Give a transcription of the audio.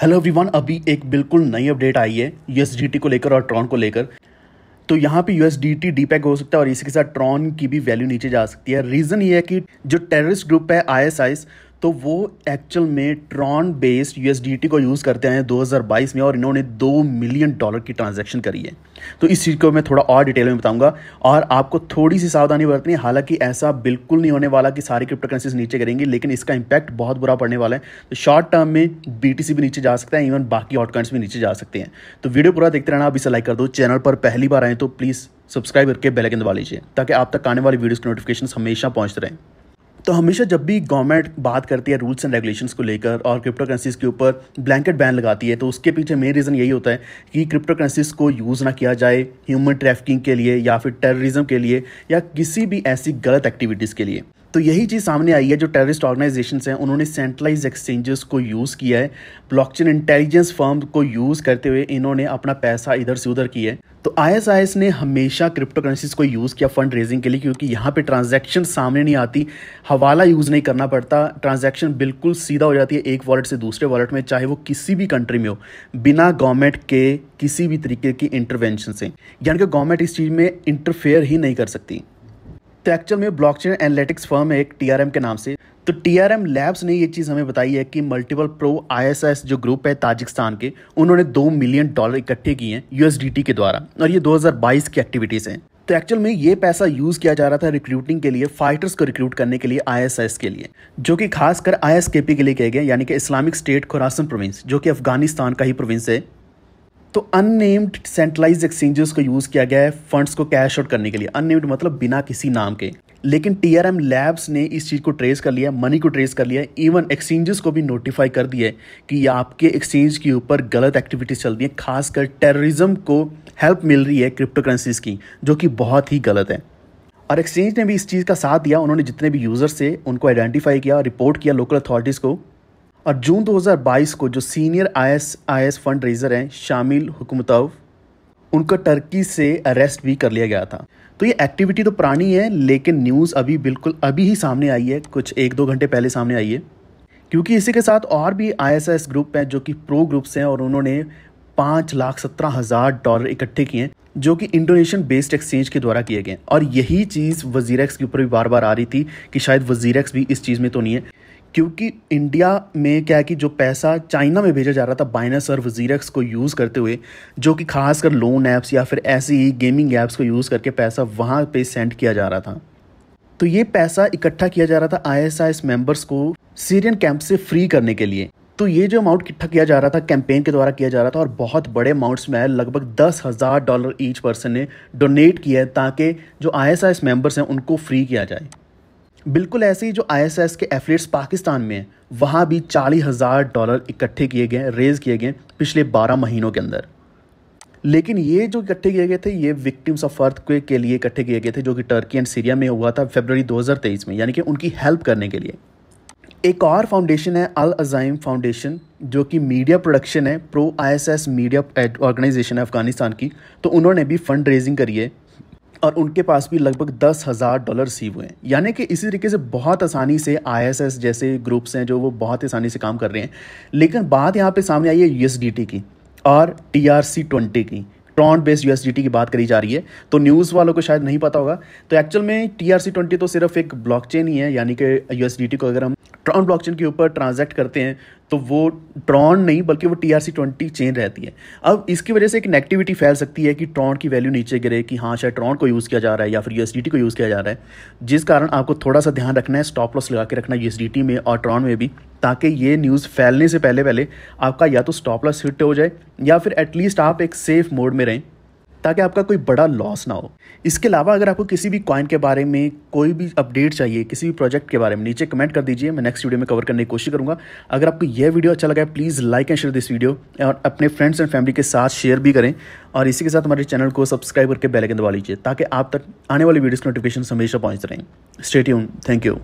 hello everyone अभी एक बिल्कुल नई अपडेट आई है यूएसडीटी को लेकर और ट्रॉन को लेकर तो यहाँ पे यूएसडीटी डीपैक हो सकता है और इसी के साथ ट्रॉन की भी वैल्यू नीचे जा सकती है रीज़न ये है कि जो टेररिस्ट ग्रुप है आईएसआईएस तो वो एक्चुअल में ट्रॉन बेस्ड यूएसडीटी को यूज़ करते हैं 2022 में और इन्होंने दो मिलियन डॉलर की ट्रांजैक्शन करी है तो इस चीज़ को मैं थोड़ा और डिटेल में बताऊंगा और आपको थोड़ी सी सावधानी बरतनी है हालांकि ऐसा बिल्कुल नहीं होने वाला कि सारी क्रिप्टो करेंसीज नीचे करेंगी लेकिन इसका इंपैक्ट बहुत बुरा पड़ने वाला है तो शॉर्ट टर्म में बी भी नीचे जा सकता है इवन बाकी आउटकॉइंस भी नीचे जा सकते हैं तो वीडियो पूरा देखते रहना आप इसे लाइक कर दो चैनल पर पहली बार आए तो प्लीज़ सब्सक्राइब करके बेलकिन दबा लीजिए ताकि आप तक आने वाली वीडियोज़ की नोटिफिकेशन हमेशा पहुँचते रहें तो हमेशा जब भी गवर्नमेंट बात करती है रूल्स एंड रेगुलेशंस को लेकर और क्रिप्टो करेंसीज के ऊपर ब्लैंकेट बैन लगाती है तो उसके पीछे मेन रीज़न यही होता है कि क्रिप्टो करेंसीज को यूज़ ना किया जाए ह्यूमन ट्रैफिकिंग के लिए या फिर टेररिज्म के लिए या किसी भी ऐसी गलत एक्टिविटीज़ के लिए तो यही चीज़ सामने आई है जो टेररिस्ट ऑर्गेनाइजेशन हैं उन्होंने सेंट्रलाइज एक्सचेंजेस को यूज़ किया है ब्लॉकचेन इंटेलिजेंस फर्म को यूज़ करते हुए इन्होंने अपना पैसा इधर से उधर किया है तो आई ने हमेशा क्रिप्टो करेंसीज को यूज़ किया फंड रेजिंग के लिए क्योंकि यहाँ पर ट्रांजेक्शन सामने नहीं आती हवाला यूज़ नहीं करना पड़ता ट्रांजेक्शन बिल्कुल सीधा हो जाती है एक वॉलेट से दूसरे वॉलेट में चाहे वो किसी भी कंट्री में हो बिना गवर्नमेंट के किसी भी तरीके की इंटरवेंशन से यानी कि गवर्नमेंट इस चीज़ में इंटरफेयर ही नहीं कर सकती तो एक्चुअल में ब्लॉकचेन एनालिटिक्स फर्म है एक टीआरएम के नाम से तो टीआरएम लैब्स ने ये चीज़ हमें बताई है कि मल्टीपल प्रो आईएसएस जो ग्रुप है ताजिकिस्तान के उन्होंने दो मिलियन डॉलर इकट्ठे किए हैं यूएसडीटी के द्वारा और ये 2022 की एक्टिविटीज़ हैं तो एक्चुअल में ये पैसा यूज किया जा रहा था रिक्रूटिंग के लिए फाइटर्स को रिक्रूट करने के लिए आईएसएस के लिए जो कि खासकर आईएसकेपी के लिए कहे गए यानी कि इस्लामिक स्टेट खुरासन प्रोविंस जो कि अफगानिस्तान का ही प्रोविंस है तो अननेम्ड सेंट्रलाइज एक्सचेंजेस को यूज़ किया गया है फंड्स को कैश आउट करने के लिए अननेम्ड मतलब बिना किसी नाम के लेकिन टी आर एम लैब्स ने इस चीज़ को ट्रेस कर लिया मनी को ट्रेस कर लिया इवन एक्सचेंजेस को भी नोटिफाई कर दिया कि ये आपके एक्सचेंज के ऊपर गलत एक्टिविटीज़ चल रही है खासकर टेररिज्म को हेल्प मिल रही है क्रिप्टो करेंसीज की जो कि बहुत ही गलत है और एक्सचेंज ने भी इस चीज़ का साथ दिया उन्होंने जितने भी यूज़र्स थे उनको आइडेंटिफाई किया रिपोर्ट किया लोकल अथॉरिटीज़ को और जून 2022 को जो senior I S fund raiser हैं शामिल हुकमतव उनका टर्की से अरेस्ट भी कर लिया गया था तो ये एक्टिविटी तो पुरानी है लेकिन न्यूज़ अभी बिल्कुल अभी ही सामने आई है कुछ एक दो घंटे पहले सामने आई है क्योंकि इसी के साथ और भी आई ग्रुप हैं जो कि प्रो ग्रुप्स हैं और उन्होंने पाँच लाख सत्रह हज़ार डॉलर इकट्ठे किए हैं जो कि इंडोनेशियन बेस्ड एक्सचेंज के द्वारा किए गए और यही चीज़ वजीरक्स के ऊपर भी बार बार आ रही थी कि शायद वज़ीरक्स भी इस चीज़ में तो नहीं है क्योंकि इंडिया में क्या है कि जो पैसा चाइना में भेजा जा रहा था बाइनस और वजीरक्स को यूज़ करते हुए जो कि खासकर लोन ऐप्स या फिर ऐसी ही गेमिंग ऐप्स को यूज़ करके पैसा वहाँ पे सेंड किया जा रहा था तो ये पैसा इकट्ठा किया जा रहा था आई मेंबर्स को सीरियन कैंप से फ्री करने के लिए तो ये जो अमाउंट इकट्ठा किया जा रहा था कैंपेन के द्वारा किया जा रहा था और बहुत बड़े अमाउंट्स में आए लगभग दस हज़ार डॉलर ईच पर्सन ने डोनेट किया है ताकि जो आई एस मेंबर्स हैं उनको फ्री किया जाए बिल्कुल ऐसे ही जो आईएसएस के एफिलेट्स पाकिस्तान में हैं वहाँ भी चालीस हज़ार डॉलर इकट्ठे किए गए रेज़ किए गए पिछले बारह महीनों के अंदर लेकिन ये जो इकट्ठे किए गए थे ये विक्टिम्स ऑफ अर्थ के, के लिए इकट्ठे किए गए थे जो कि टर्की एंड सीरिया में हुआ था फेबररी 2023 में यानी कि उनकी हेल्प करने के लिए एक और फाउंडेशन है अल अजाइम फाउंडेशन जो कि मीडिया प्रोडक्शन है प्रो आईएसएस मीडिया ऑर्गेनाइजेशन है अफगानिस्तान की तो उन्होंने भी फंड रेजिंग करी है और उनके पास भी लगभग दस हज़ार डॉलर रिसीव हुए हैं यानी कि इसी तरीके से बहुत आसानी से आईएसएस जैसे ग्रुप्स हैं जो वो बहुत आसानी से काम कर रहे हैं लेकिन बात यहाँ पे सामने आई है यू की और टी आर सी ट्वेंटी की ट्रॉन्ट बेस्ड यू की बात करी जा रही है तो न्यूज़ वालों को शायद नहीं पता होगा तो एक्चुअल में टी आर सी ट्वेंटी तो सिर्फ एक ब्लॉक ही है यानी कि यू को अगर हम ट्रॉन ब्लॉकचेन के ऊपर ट्रांजैक्ट करते हैं तो वो ट्रॉन नहीं बल्कि वो T R C twenty chain रहती है अब इसकी वजह से एक नेगेटिविटी फैल सकती है कि ट्रॉन की वैल्यू नीचे गिरे कि हाँ शायद ट्रॉन को यूज़ किया जा रहा है या फिर यू को यूज़ किया जा रहा है जिस कारण आपको थोड़ा सा ध्यान रखना है स्टॉप लॉस लगा के रखना यू में और ट्रॉन में भी ताकि ये न्यूज़ फैलने से पहले पहले आपका या तो स्टॉप लॉस हिट हो जाए या फिर एटलीस्ट आप एक सेफ मोड में रहें ताकि आपका कोई बड़ा लॉस ना हो इसके अलावा अगर आपको किसी भी कॉइन के बारे में कोई भी अपडेट चाहिए किसी भी प्रोजेक्ट के बारे में नीचे कमेंट कर दीजिए मैं नेक्स्ट वीडियो में कवर करने की कोशिश करूँगा अगर आपको यह वीडियो अच्छा लगा है please like and share this video और अपने फ्रेंड्स एंड फैमिली के साथ शेयर भी करें और इसी के साथ हमारे चैनल को सब्सक्राइब करके बेलाइकन दबा लीजिए ताकि आप तक आने वाली वीडियोज़ के नोटिफिकेशन हमेशा पहुँच हैं स्टेट थैंक यू